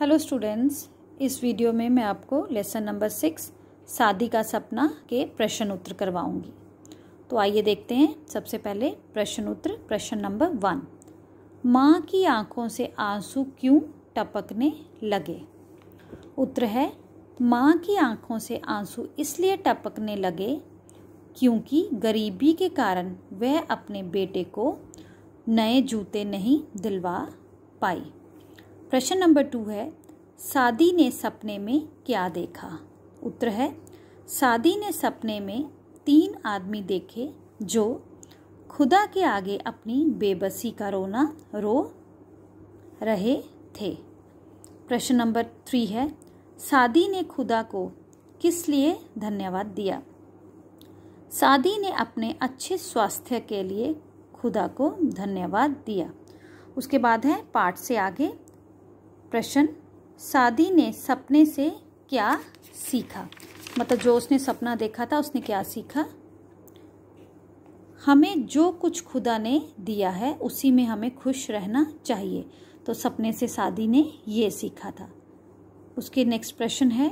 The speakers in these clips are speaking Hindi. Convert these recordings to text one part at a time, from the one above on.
हेलो स्टूडेंट्स इस वीडियो में मैं आपको लेसन नंबर सिक्स शादी का सपना के प्रश्न उत्तर करवाऊंगी तो आइए देखते हैं सबसे पहले प्रश्न उत्तर प्रश्न नंबर वन माँ की आंखों से आंसू क्यों टपकने लगे उत्तर है माँ की आंखों से आंसू इसलिए टपकने लगे क्योंकि गरीबी के कारण वह अपने बेटे को नए जूते नहीं दिलवा पाई प्रश्न नंबर टू है सादी ने सपने में क्या देखा उत्तर है सादी ने सपने में तीन आदमी देखे जो खुदा के आगे अपनी बेबसी का रोना रो रहे थे प्रश्न नंबर थ्री है सादी ने खुदा को किस लिए धन्यवाद दिया सादी ने अपने अच्छे स्वास्थ्य के लिए खुदा को धन्यवाद दिया उसके बाद है पाठ से आगे प्रश्न सादी ने सपने से क्या सीखा मतलब जो उसने सपना देखा था उसने क्या सीखा हमें जो कुछ खुदा ने दिया है उसी में हमें खुश रहना चाहिए तो सपने से सादी ने ये सीखा था उसके नेक्स्ट प्रश्न है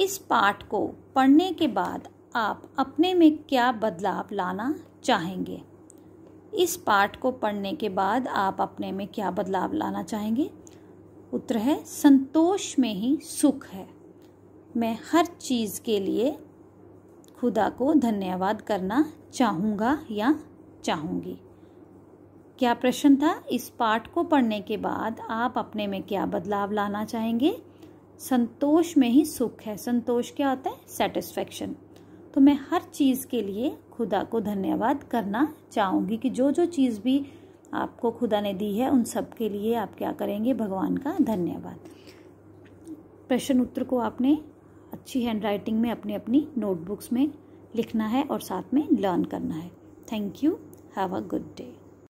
इस पाठ को पढ़ने के बाद आप अपने में क्या बदलाव लाना चाहेंगे इस पाठ को पढ़ने के बाद आप अपने में क्या बदलाव लाना चाहेंगे उत्तर है संतोष में ही सुख है मैं हर चीज़ के लिए खुदा को धन्यवाद करना चाहूँगा या चाहूँगी क्या प्रश्न था इस पाठ को पढ़ने के बाद आप अपने में क्या बदलाव लाना चाहेंगे संतोष में ही सुख है संतोष क्या होता है सेटिस्फेक्शन तो मैं हर चीज़ के लिए खुदा को धन्यवाद करना चाहूँगी कि जो जो चीज़ भी आपको खुदा ने दी है उन सब के लिए आप क्या करेंगे भगवान का धन्यवाद प्रश्न उत्तर को आपने अच्छी हैंड राइटिंग में अपनी अपनी नोटबुक्स में लिखना है और साथ में लर्न करना है thank you have a good day